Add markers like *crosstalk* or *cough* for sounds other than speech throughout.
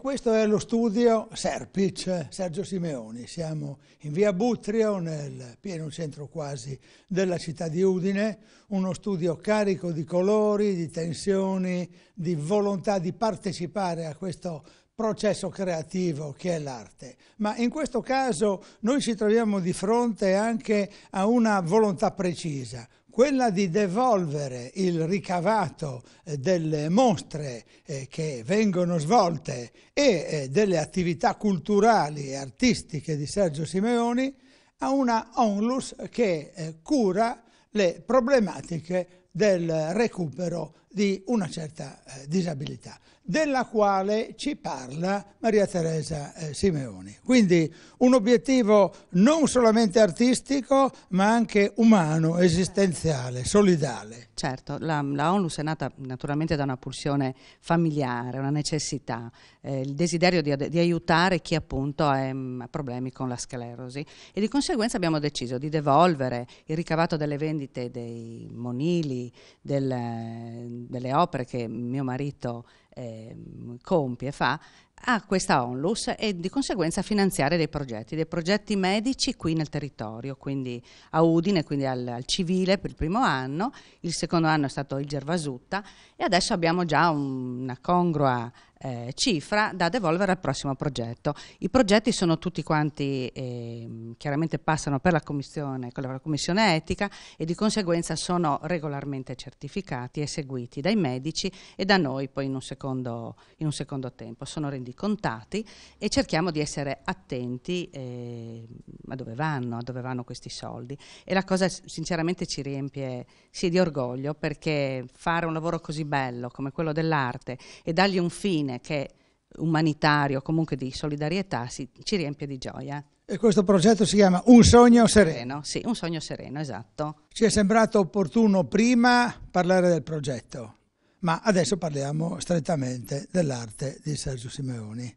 questo è lo studio Serpic, Sergio Simeoni. Siamo in via Butrio, nel pieno centro quasi della città di Udine, uno studio carico di colori, di tensioni, di volontà di partecipare a questo processo creativo che è l'arte. Ma in questo caso noi ci troviamo di fronte anche a una volontà precisa, quella di devolvere il ricavato eh, delle mostre eh, che vengono svolte e eh, delle attività culturali e artistiche di Sergio Simeoni a una onlus che cura le problematiche del recupero di una certa eh, disabilità, della quale ci parla Maria Teresa eh, Simeoni. Quindi un obiettivo non solamente artistico, ma anche umano, esistenziale, solidale. Certo, la, la ONLUS è nata naturalmente da una pulsione familiare, una necessità, eh, il desiderio di, di, aiutare chi appunto ha ehm, problemi con la sclerosi e di conseguenza abbiamo deciso di devolvere il ricavato delle vendite dei monili, del, delle opere che mio marito eh, compie, fa, a questa onlus e di conseguenza finanziare dei progetti, dei progetti medici qui nel territorio, quindi a Udine, quindi al, al civile per il primo anno, il secondo anno è stato il Gervasutta e adesso abbiamo già un, una congrua eh, cifra da devolvere al prossimo progetto. I progetti sono tutti quanti, eh, chiaramente passano per la commissione, per la commissione etica e di conseguenza sono regolarmente certificati e seguiti dai medici e da noi poi in un secondo, in un secondo tempo, sono renditi soldi contati e cerchiamo di essere attenti eh, a dove vanno, a dove vanno questi soldi. E la cosa sinceramente ci riempie sì, di orgoglio perché fare un lavoro così bello come quello dell'arte e dargli un fine che è umanitario, comunque di solidarietà, si, ci riempie di gioia. E questo progetto si chiama Un sogno sereno. sereno. Sì, un sogno sereno, esatto. Ci è sembrato opportuno prima parlare del progetto. Ma adesso parliamo strettamente dell'arte di Sergio Simeoni.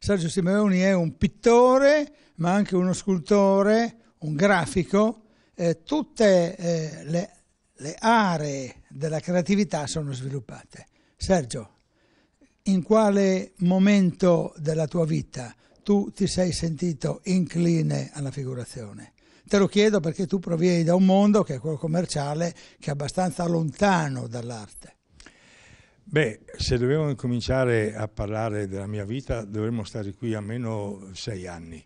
Sergio Simeoni è un pittore, ma anche uno scultore, un grafico. Eh, tutte eh, le, le aree della creatività sono sviluppate. Sergio, in quale momento della tua vita tu ti sei sentito incline alla figurazione? Te lo chiedo perché tu provieni da un mondo che è quello commerciale, che è abbastanza lontano dall'arte. Beh, se dovevamo cominciare a parlare della mia vita dovremmo stare qui almeno sei anni.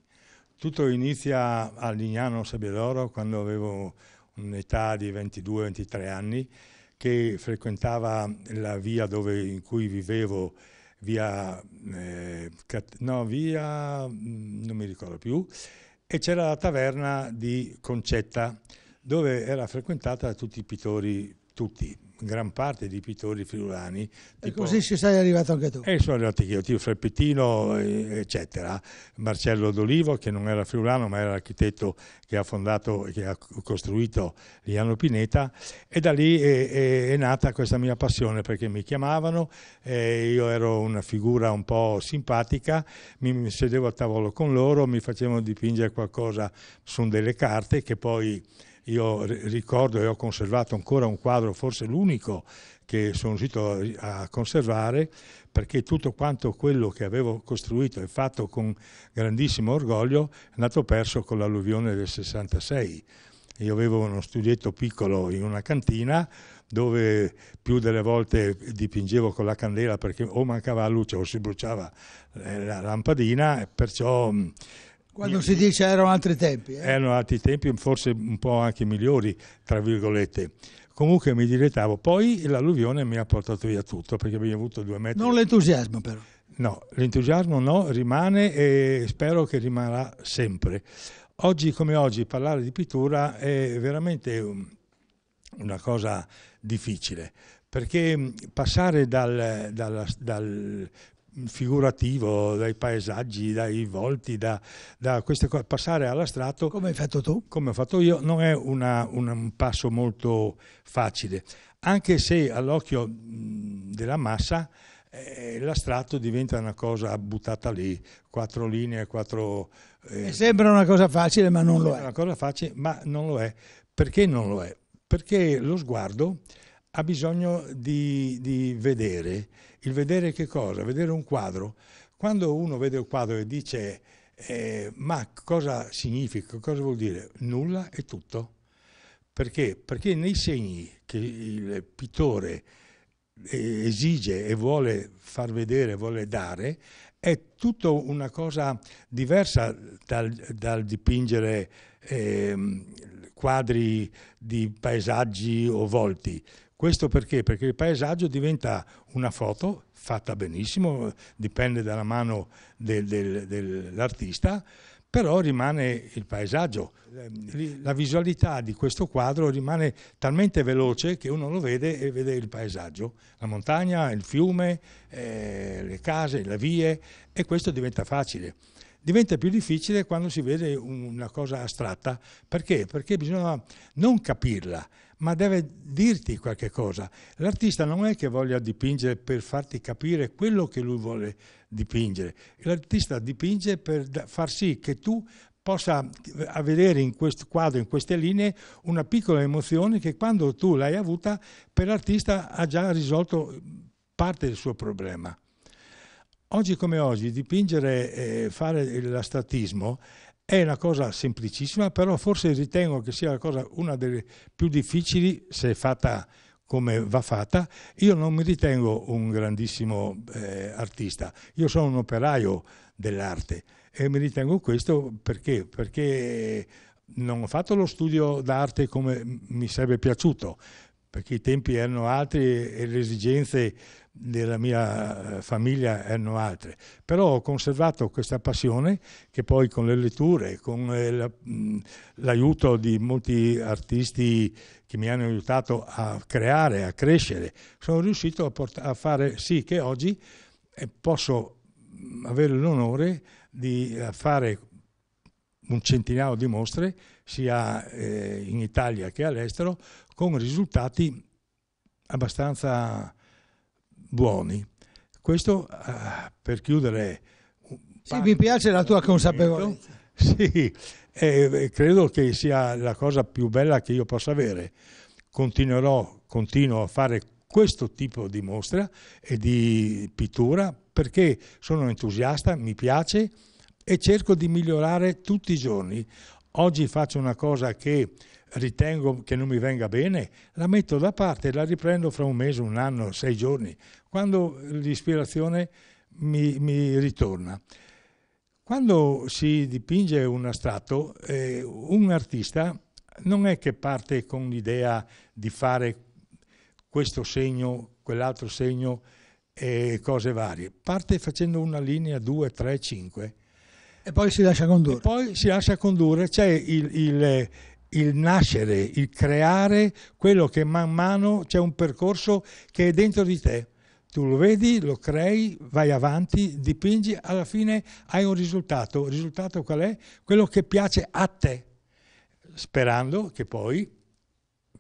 Tutto inizia a Lignano Sabbiadoro quando avevo un'età di 22-23 anni che frequentava la via dove, in cui vivevo, via, eh, no, via, mm, non mi ricordo più, e c'era la taverna di Concetta dove era frequentata da tutti i pittori, tutti, gran parte dei pittori friulani. E così ci sei arrivato anche tu. E sono arrivato io, Tio Freppettino, eccetera. Marcello D'Olivo, che non era friulano, ma era l'architetto che ha fondato e che ha costruito Liano Pineta. E da lì è, è, è, nata questa mia passione perché mi chiamavano, io ero una figura un po' simpatica, mi sedevo a tavolo con loro, mi facevano dipingere qualcosa su delle carte che poi io ricordo e ho conservato ancora un quadro, forse l'unico che sono riuscito a conservare, perché tutto quanto quello che avevo costruito e fatto con grandissimo orgoglio è andato perso con l'alluvione del 66. Io avevo uno studietto piccolo in una cantina dove più delle volte dipingevo con la candela perché o mancava la luce o si bruciava eh, la lampadina, perciò quando si dice erano altri tempi. Eh? Erano altri tempi, forse un po' anche migliori, tra virgolette. Comunque mi dilettavo. Poi l'alluvione mi ha portato via tutto, perché abbiamo avuto due metri. Non l'entusiasmo però. No, l'entusiasmo no, rimane e spero che rimarrà sempre. Oggi come oggi parlare di pittura è veramente una cosa difficile, perché passare dal, dal, dal figurativo, dai paesaggi, dai volti, da, da queste cose, passare all'astratto. Come hai fatto tu? Come ho fatto io, non è una, una, un passo molto facile, anche se all'occhio della massa eh, l'astratto diventa una cosa buttata lì, quattro linee, quattro... Eh, eh sembra una cosa facile, ma non lo è. Una cosa facile, ma non lo è. Perché non lo è? Perché lo sguardo ha bisogno di, di vedere il vedere che cosa? Vedere un quadro. Quando uno vede un quadro e dice eh, ma cosa significa, cosa vuol dire? Nulla e tutto. Perché? Perché nei segni che il pittore eh, esige e vuole far vedere, vuole dare, è tutta una cosa diversa dal, dal dipingere eh, quadri di paesaggi o volti. Questo perché? Perché il paesaggio diventa una foto fatta benissimo, dipende dalla mano del, del, dell'artista, però rimane il paesaggio. La visualità di questo quadro rimane talmente veloce che uno lo vede e vede il paesaggio, la montagna, il fiume, eh, le case, le vie e questo diventa facile diventa più difficile quando si vede una cosa astratta. Perché? Perché bisogna non capirla, ma deve dirti qualche cosa. L'artista non è che voglia dipingere per farti capire quello che lui vuole dipingere. L'artista dipinge per far sì che tu possa vedere in questo quadro, in queste linee, una piccola emozione che quando tu l'hai avuta, per l'artista ha già risolto parte del suo problema. Oggi come oggi dipingere e fare l'astratismo è una cosa semplicissima, però forse ritengo che sia cosa, una delle più difficili se fatta come va fatta. Io non mi ritengo un grandissimo eh, artista, io sono un operaio dell'arte e mi ritengo questo perché, perché non ho fatto lo studio d'arte come mi sarebbe piaciuto, perché i tempi erano altri e le esigenze della mia eh, famiglia erano altre, però ho conservato questa passione che poi con le letture, con eh, l'aiuto di molti artisti che mi hanno aiutato a creare, a crescere, sono riuscito a, port- a fare sì che oggi eh, posso avere l'onore di fare un centinaio di mostre sia in Italia che all'estero con risultati abbastanza buoni. Questo ah, per chiudere. Sì, mi piace la tua consapevolezza. *laughs* Sì, eh, credo che sia la cosa più bella che io possa avere. Continuerò, continuo a fare questo tipo di mostra e di pittura perché sono entusiasta, mi piace e cerco di migliorare tutti i giorni. Oggi faccio una cosa che ritengo che non mi venga bene, la metto da parte e la riprendo fra un mese, un anno, sei giorni, quando l'ispirazione mi, mi ritorna. Quando si dipinge un astratto, eh, un artista non è che parte con l'idea di fare questo segno, quell'altro segno e cose varie. Parte facendo una linea 2, 3, 5. E poi si lascia condurre. E poi si lascia condurre, c'è il, il, il nascere, il creare quello che man mano c'è un percorso che è dentro di te. Tu lo vedi, lo crei, vai avanti, dipingi, alla fine hai un risultato. Il risultato qual è? Quello che piace a te, sperando che poi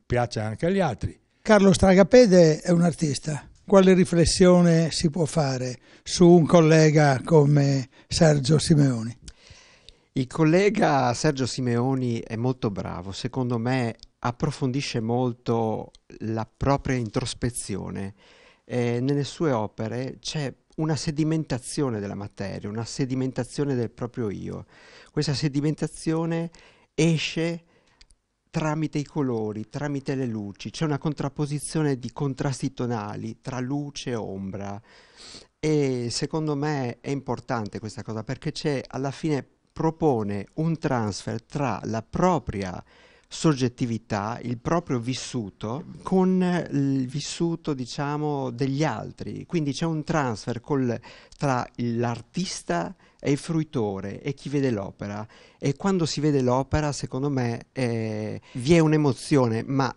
piaccia anche agli altri. Carlo Stragapede è un artista. Quale riflessione si può fare su un collega come Sergio Simeoni? Il collega Sergio Simeoni è molto bravo, secondo me approfondisce molto la propria introspezione. Eh, nelle sue opere c'è una sedimentazione della materia, una sedimentazione del proprio io. Questa sedimentazione esce tramite i colori, tramite le luci, c'è una contrapposizione di contrasti tonali tra luce e ombra e secondo me è importante questa cosa perché c'è alla fine propone un transfer tra la propria soggettività, il proprio vissuto con il vissuto, diciamo, degli altri. Quindi c'è un transfer col, tra l'artista e il fruitore e chi vede l'opera. E quando si vede l'opera, secondo me, eh, vi è un'emozione, ma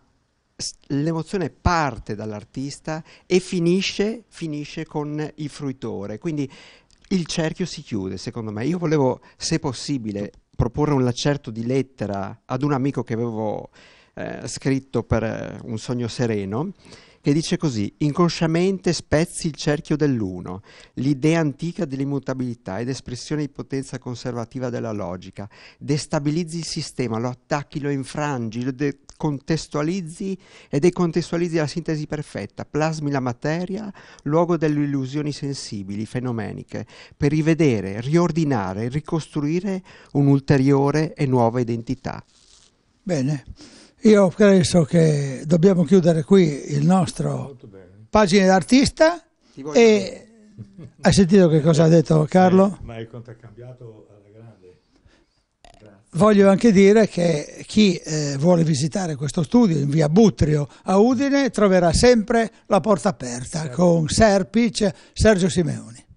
l'emozione parte dall'artista e finisce, finisce con il fruitore. Quindi il cerchio si chiude, secondo me. Io volevo, se possibile, proporre un lacerto di lettera ad un amico che avevo eh, scritto per eh, un sogno sereno che dice così, inconsciamente spezzi il cerchio dell'uno, l'idea antica dell'immutabilità ed espressione di potenza conservativa della logica, destabilizzi il sistema, lo attacchi, lo infrangi, lo de- contestualizzi e decontestualizzi la sintesi perfetta, plasmi la materia, luogo delle illusioni sensibili, fenomeniche, per rivedere, riordinare, ricostruire un'ulteriore e nuova identità. Bene, io penso che dobbiamo chiudere qui il nostro pagina d'artista e... Hai sentito che cosa ha detto Carlo? ma il conto è cambiato alla grande. Voglio anche dire che chi eh, vuole visitare questo studio in via Butrio a Udine troverà sempre la porta aperta certo. con Serpic Sergio Simeoni.